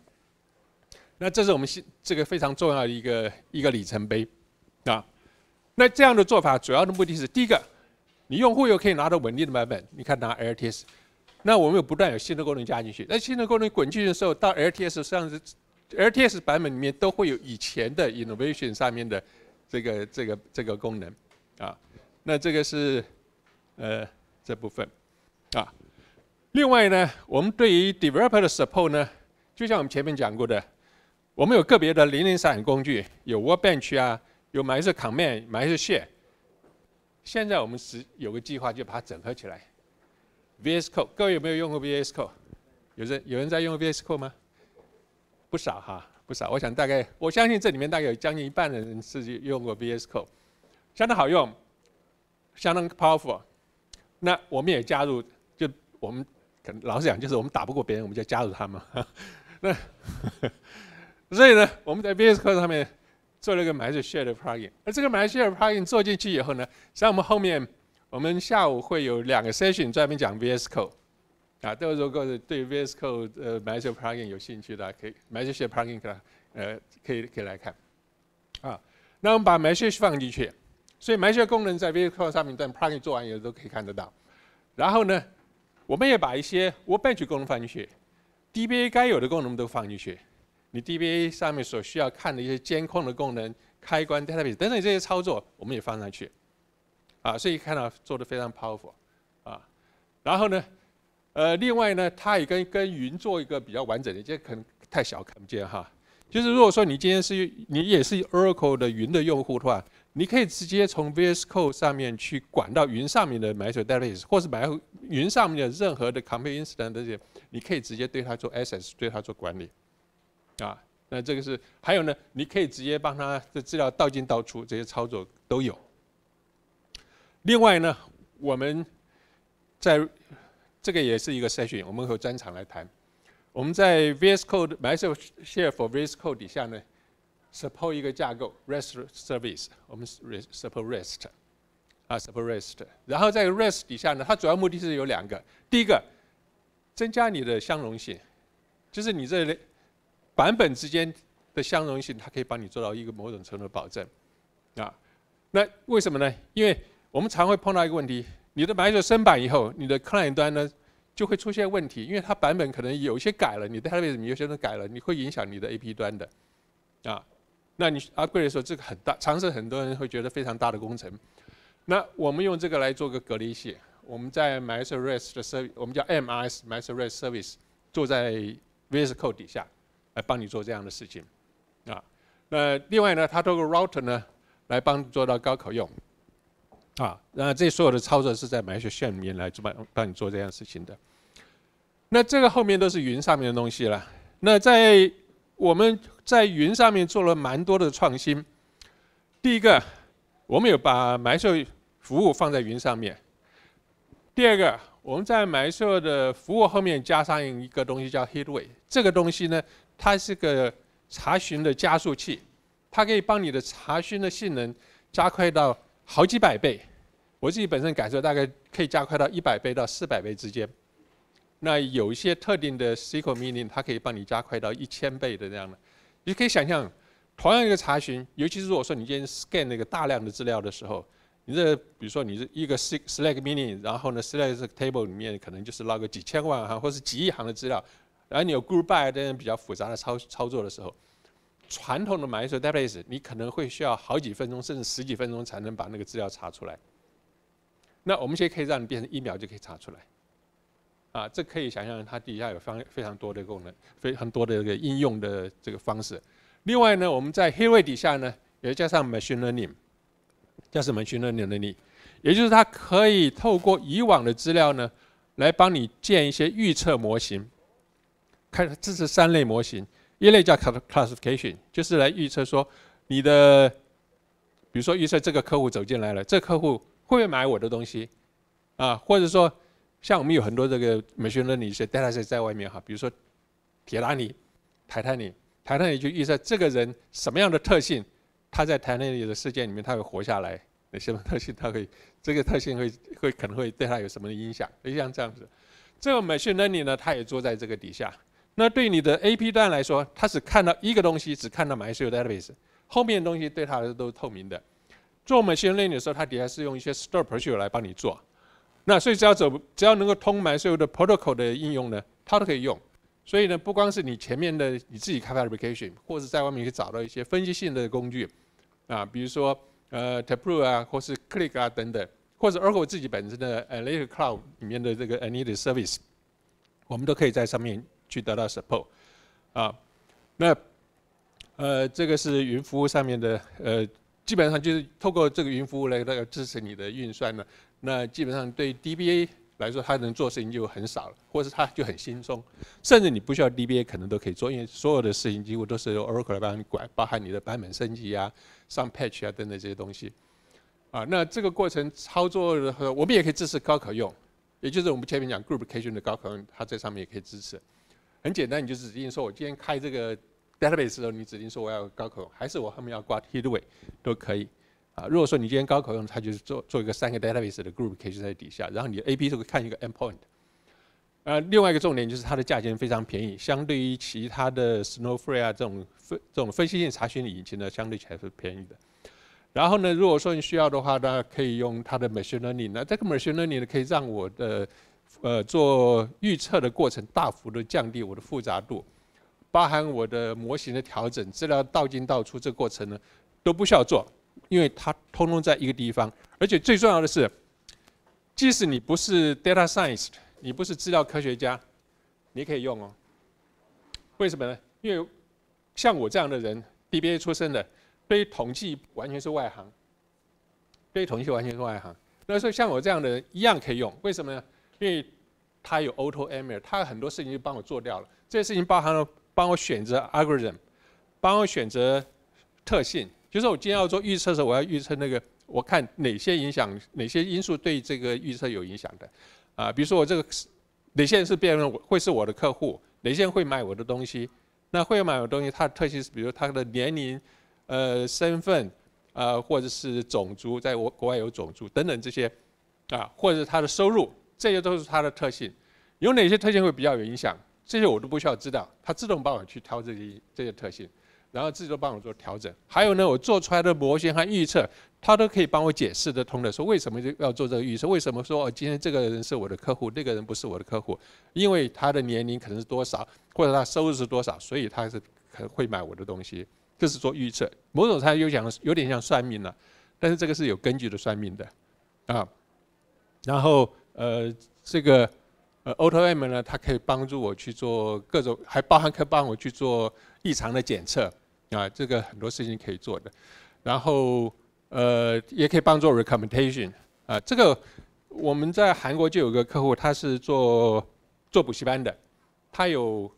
A: 那这是我们新这个非常重要的一个一个里程碑，啊，那这样的做法主要的目的是第一个，你用户又可以拿到稳定的版本，你看拿 LTS，那我们有不断有新的功能加进去，那新的功能滚进去的时候，到 LTS 实际上是 LTS 版本里面都会有以前的 innovation 上面的这个这个这个功能，啊。那这个是，呃，这部分，啊，另外呢，我们对于 developer 的 support 呢，就像我们前面讲过的，我们有个别的零零散散工具，有 workbench 啊，有 MySQL command，某些线。现在我们是有个计划，就把它整合起来。VS Code，各位有没有用过 VS Code？有人有人在用 VS Code 吗？不少哈，不少。我想大概，我相信这里面大概有将近一半的人是用过 VS Code，相当好用。相当 powerful，那我们也加入，就我们可能老实讲，就是我们打不过别人，我们就加入他们。那 所以呢，我们在 VSCO 上面做了一个 m e s s a r e 的 Plugin，那这个 m e s s a r e Plugin 做进去以后呢，在我们后面，我们下午会有两个 Session 专门讲 VSCO，啊，都如果是对 VSCO 呃 m e s s a r e Plugin 有兴趣的，可以 m e s s a r e Plugin 可呃可以可以来看，啊，那我们把 Message 放进去。所以某些功能在 Visual 上面，但 Plug-in 做完以后都可以看得到。然后呢，我们也把一些 Web-based 功能放进去，DBA 该有的功能都放进去。你 DBA 上面所需要看的一些监控的功能、开关、database 等等这些操作，我们也放上去。啊，所以看到做的非常 powerful 啊。然后呢，呃，另外呢，它也跟跟云做一个比较完整的，这可能太小看不见哈。就是如果说你今天是你也是 Oracle 的云的用户的话。你可以直接从 VS Code 上面去管到云上面的 MySQL database，或是买云上面的任何的 Compute instance，这些你可以直接对它做 access，对它做管理，啊，那这个是还有呢，你可以直接帮它的资料倒进倒出，这些操作都有。另外呢，我们在这个也是一个筛选，我们和专场来谈。我们在 VS Code MySQL Share for VS Code 底下呢。support 一个架构 rest service，我们 support rest 啊 support rest，然后在 rest 底下呢，它主要目的是有两个，第一个增加你的相容性，就是你这版本之间的相容性，它可以帮你做到一个某种程度的保证啊。那为什么呢？因为我们常会碰到一个问题，你的 MySQL 升版以后，你的 client 端呢就会出现问题，因为它版本可能有些改了，你的它那你有些都改了，你会影响你的 AP 端的啊。那你阿贵时说，这个很大，尝试很多人会觉得非常大的工程。那我们用这个来做个隔离器，我们在 MySQL 的 serv，我们叫 MIS MySQL Service，s 做在 v i c o u a 底下，来帮你做这样的事情啊。那另外呢，它透过 Router 呢，来帮你做到高可用啊。那这所有的操作是在 MySQL 里面来帮帮你做这样事情的。那这个后面都是云上面的东西了。那在我们在云上面做了蛮多的创新。第一个，我们有把埋设服务放在云上面。第二个，我们在埋设的服务后面加上一个东西叫 Hitway，这个东西呢，它是个查询的加速器，它可以帮你的查询的性能加快到好几百倍。我自己本身感受大概可以加快到一百倍到四百倍之间。那有一些特定的 SQL 命令，它可以帮你加快到一千倍的这样的。你可以想象，同样一个查询，尤其是如果说你今天 scan 那个大量的资料的时候，你这比如说你是一个 SELECT meaning，然后呢 SELECT table 里面可能就是捞个几千万行或是几亿行的资料，然后你有 group by 这种比较复杂的操操作的时候，传统的 MySQL database 你可能会需要好几分钟甚至十几分钟才能把那个资料查出来。那我们现在可以让你变成一秒就可以查出来。啊，这可以想象，它底下有方非常多的功能，非很多的这个应用的这个方式。另外呢，我们在 h 黑 y 底下呢，也加上 machine learning，加上 machine learning 能力，也就是它可以透过以往的资料呢，来帮你建一些预测模型。看支持三类模型，一类叫 classification，就是来预测说你的，比如说预测这个客户走进来了，这客户会不会买我的东西，啊，或者说。像我们有很多这个美学 g 理些 data 在在外面哈，比如说铁达尼、泰坦尼泰坦尼就预测这个人什么样的特性，他在泰坦尼的世界里面他会活下来，哪些特性他会，这个特性会会可能会对他有什么影响，就像这样子。这个美学 n 理呢，他也坐在这个底下。那对你的 AP 端来说，他只看到一个东西，只看到 m y s q l database，后面的东西对他说都是透明的。做美学 n 理的时候，它底下是用一些 store procedure 来帮你做。那所以只要走，只要能够通埋所有的 protocol 的应用呢，它都可以用。所以呢，不光是你前面的你自己开发 application，或者在外面去找到一些分析性的工具，啊，比如说呃 t a b r e o 啊，或是 Click 啊等等，或者 Oracle 自己本身的呃 l a t e Cloud 里面的这个 any 的 service，我们都可以在上面去得到 support。啊，那呃这个是云服务上面的呃，基本上就是透过这个云服务来来支持你的运算呢。那基本上对 DBA 来说，他能做事情就很少了，或者是他就很轻松，甚至你不需要 DBA 可能都可以做，因为所有的事情几乎都是由 Oracle 来帮你管，包含你的版本升级啊、上 patch 啊等等这些东西。啊，那这个过程操作我们也可以支持高可用，也就是我们前面讲 Group c a c t i o n 的高可用，它在上面也可以支持。很简单，你就指定说，我今天开这个 database 的时候，你指定说我要高可用，还是我后面要挂 h e a w a y 都可以。啊，如果说你今天高考用，它就是做做一个三个 database 的 group 可以就在底下，然后你 A P 就会看一个 endpoint。呃，另外一个重点就是它的价钱非常便宜，相对于其他的 Snowflake 啊这种分这种分析性查询引擎呢，相对起来是便宜的。然后呢，如果说你需要的话，那可以用它的 machine learning。那这个 machine learning 呢，可以让我的呃做预测的过程大幅度降低我的复杂度，包含我的模型的调整、资料倒进倒出这过程呢都不需要做。因为它通通在一个地方，而且最重要的是，即使你不是 data s c i e n c e 你不是资料科学家，你可以用哦。为什么呢？因为像我这样的人，BBA 出身的，对于统计完全是外行，对于统计完全是外行。那所以像我这样的人一样可以用，为什么呢？因为他有 AutoML，他很多事情就帮我做掉了。这事情包含了帮我选择 algorithm，帮我选择特性。就是我今天要做预测的时候，我要预测那个，我看哪些影响、哪些因素对这个预测有影响的，啊，比如说我这个哪些人是别人会是我的客户，哪些人会买我的东西，那会买我的东西，它的特性是，比如它的年龄、呃身份啊，或者是种族，在我国外有种族等等这些，啊，或者他的收入，这些都是他的特性，有哪些特性会比较有影响，这些我都不需要知道，它自动帮我去挑这些这些特性。然后自己都帮我做调整，还有呢，我做出来的模型和预测，他都可以帮我解释得通的，说为什么就要做这个预测？为什么说今天这个人是我的客户，那个人不是我的客户？因为他的年龄可能是多少，或者他收入是多少，所以他是可会买我的东西。这是做预测，某种上又讲有点像算命了，但是这个是有根据的算命的，啊，然后呃这个呃 AutoM 呢，它可以帮助我去做各种，还包含可以帮我去做异常的检测。啊，这个很多事情可以做的，然后呃，也可以帮助 r e c o m m e n d a t i o n 啊。这个我们在韩国就有个客户，他是做做补习班的，他有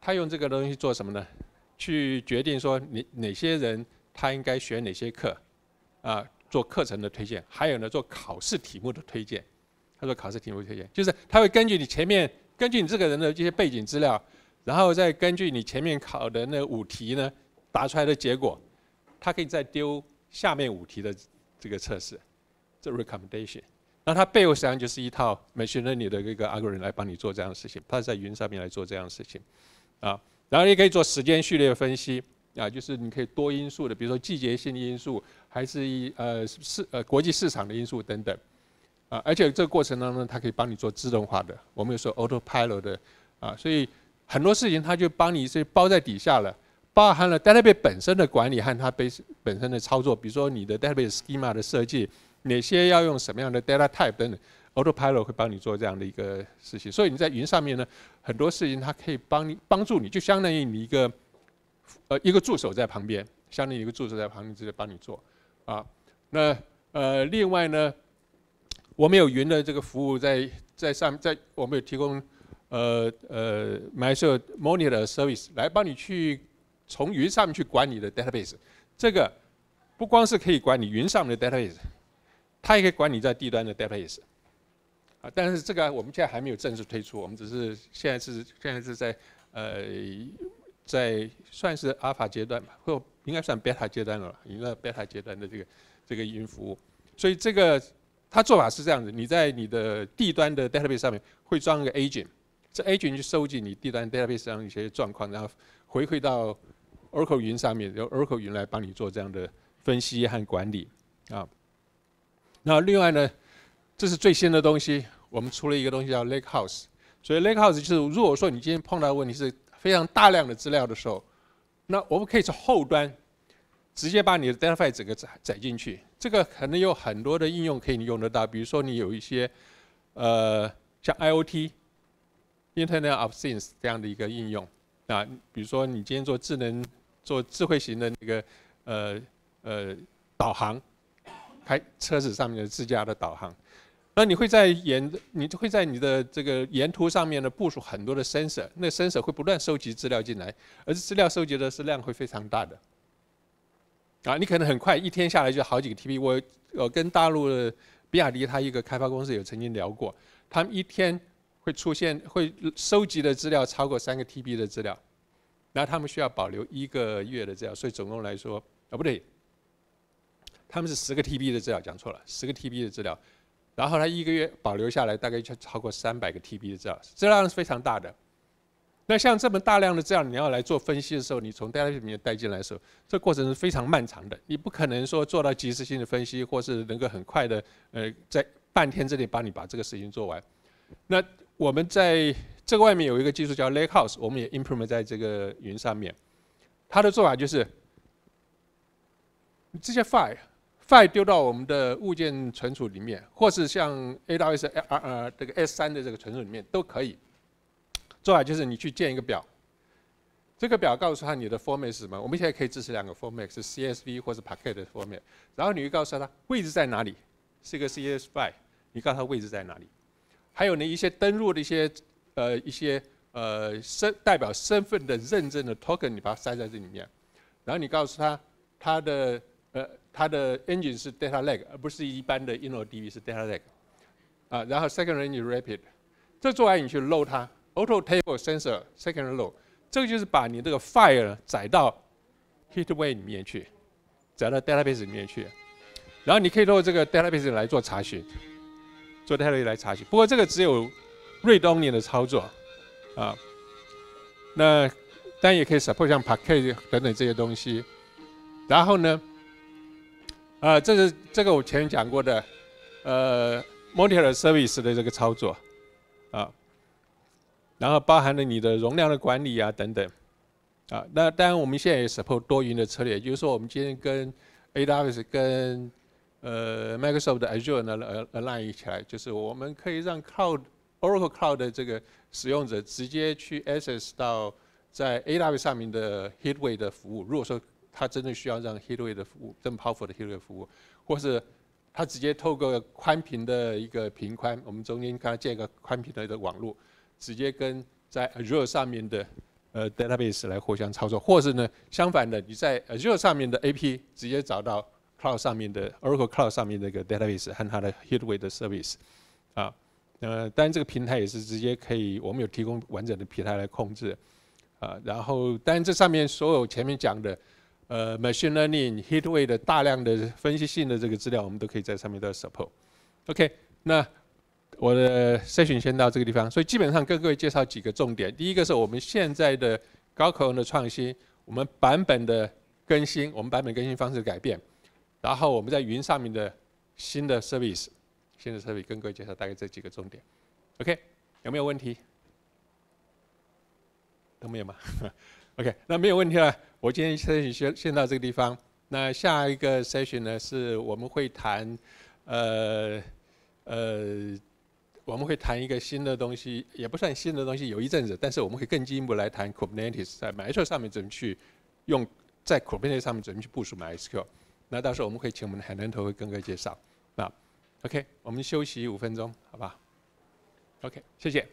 A: 他用这个东西做什么呢？去决定说哪哪些人他应该学哪些课，啊，做课程的推荐，还有呢做考试题目的推荐。他说考试题目推荐就是他会根据你前面根据你这个人的这些背景资料，然后再根据你前面考的那五题呢。拿出来的结果，他可以再丢下面五题的这个测试，这 recommendation。那它背后实际上就是一套 machine learning 的一个 algorithm 来帮你做这样的事情，它是在云上面来做这样的事情，啊，然后你可以做时间序列分析，啊，就是你可以多因素的，比如说季节性的因素，还是一呃市呃国际市场的因素等等，啊，而且这个过程当中它可以帮你做自动化的，我们有说 auto pilot 的，啊，所以很多事情它就帮你是包在底下了。包含了 database 本身的管理和它本本身的操作，比如说你的 database schema 的设计，哪些要用什么样的 data type 等等，Auto Pilot 会帮你做这样的一个事情。所以你在云上面呢，很多事情它可以帮你帮助你，就相当于你一个呃一个助手在旁边，相当于一个助手在旁边直接帮你做啊。那呃，另外呢，我们有云的这个服务在在上，在我们有提供呃呃，MySQL m o n i t o r service 来帮你去。从云上面去管理的 database，这个不光是可以管理云上面的 database，它也可以管理在地端的 database，啊，但是这个我们现在还没有正式推出，我们只是现在是现在是在呃在算是 alpha 阶段吧，或应该算 beta 阶段了，一个 beta 阶段的这个这个云服务。所以这个它做法是这样子，你在你的地端的 database 上面会装一个 agent，这 agent 去收集你地端 database 上一些状况，然后回馈到 Oracle 云上面由 Oracle 云来帮你做这样的分析和管理啊。那另外呢，这是最新的东西，我们出了一个东西叫 Lakehouse。所以 Lakehouse 就是如果说你今天碰到的问题是非常大量的资料的时候，那我们可以从后端直接把你的 data file 整个载载进去。这个可能有很多的应用可以用得到，比如说你有一些呃像 IOT、Internet of Things 这样的一个应用啊，比如说你今天做智能。做智慧型的那个，呃呃，导航，开车子上面的自驾的导航，那你会在沿，你会在你的这个沿途上面呢部署很多的 sensor，那 sensor 会不断收集资料进来，而资料收集的是量会非常大的，啊，你可能很快一天下来就好几个 TB。我我跟大陆的比亚迪它一个开发公司有曾经聊过，他们一天会出现会收集的资料超过三个 TB 的资料。然后他们需要保留一个月的资料，所以总共来说啊不对，他们是十个 TB 的资料，讲错了，十个 TB 的资料，然后他一个月保留下来大概就超过三百个 TB 的资料，资料量是非常大的。那像这么大量的资料，你要来做分析的时候，你从 data 里面带进来的时候，这过程是非常漫长的，你不可能说做到及时性的分析，或是能够很快的呃在半天之内帮你把这个事情做完。那我们在这个外面有一个技术叫 Lakehouse，我们也 implement 在这个云上面。它的做法就是这些 file，file 丢到我们的物件存储里面，或是像 AWS 呃呃这个 S3 的这个存储里面都可以。做法就是你去建一个表，这个表告诉他你的 format 是什么。我们现在可以支持两个 format，是 CSV 或是 p a c k e t 的 format。然后你会告诉他位置在哪里，是一个 CSV，你告诉他位置在哪里。还有呢一些登录的一些。呃，一些呃身代表身份的认证的 token，你把它塞在这里面，然后你告诉他，他的呃他的 engine 是 data lake，而不是一般的 innoDB 是 data lake 啊，然后 second engine rapid，这做完你去 load 它，auto table sensor second load，这个就是把你这个 file 载到 hitway 里面去，载到 database 里面去，然后你可以过这个 database 来做查询，做 t a b s e 来查询，不过这个只有。瑞东你的操作，啊，那当然也可以 support 像 package 等等这些东西，然后呢，啊，这是这个我前面讲过的，呃，monitor service 的这个操作，啊，然后包含了你的容量的管理啊等等，啊，那当然我们现在也 support 多云的策略，就是说我们今天跟 AWS 跟呃 Microsoft 的 Azure 呢呃 align 起来，就是我们可以让靠 Oracle Cloud 的这个使用者直接去 access 到在 AWS 上面的 h a t w a y 的服务。如果说他真的需要让 h a t w a y 的服务更 powerful 的 h a t o o p 服务，或是他直接透过宽频的一个频宽，我们中间刚他建一个宽频的一个网络，直接跟在 Azure 上面的呃 Database 来互相操作。或是呢，相反的，你在 Azure 上面的 AP 直接找到 Cloud 上面的 Oracle Cloud 上面那个 Database 和它的 h a t w a y 的 Service 啊。呃，当然这个平台也是直接可以，我们有提供完整的平台来控制，啊，然后当然这上面所有前面讲的，呃，machine learning、h e a t w a y 的大量的分析性的这个资料，我们都可以在上面都 support。OK，那我的 session 先到这个地方。所以基本上跟各位介绍几个重点，第一个是我们现在的高可用的创新，我们版本的更新，我们版本更新方式改变，然后我们在云上面的新的 service。现在特别跟各位介绍大概这几个重点，OK，有没有问题？都没有吗？OK，那没有问题了。我今天筛选先先到这个地方。那下一个筛选呢，是我们会谈，呃呃，我们会谈一个新的东西，也不算新的东西，有一阵子，但是我们会更进一步来谈 Kubernetes 在 MySQL 上面怎么去用，在 Kubernetes 上面怎么去部署 MySQL。那到时候我们会请我们的海南头会跟各位介绍啊。OK，我们休息五分钟，好吧？OK，谢谢。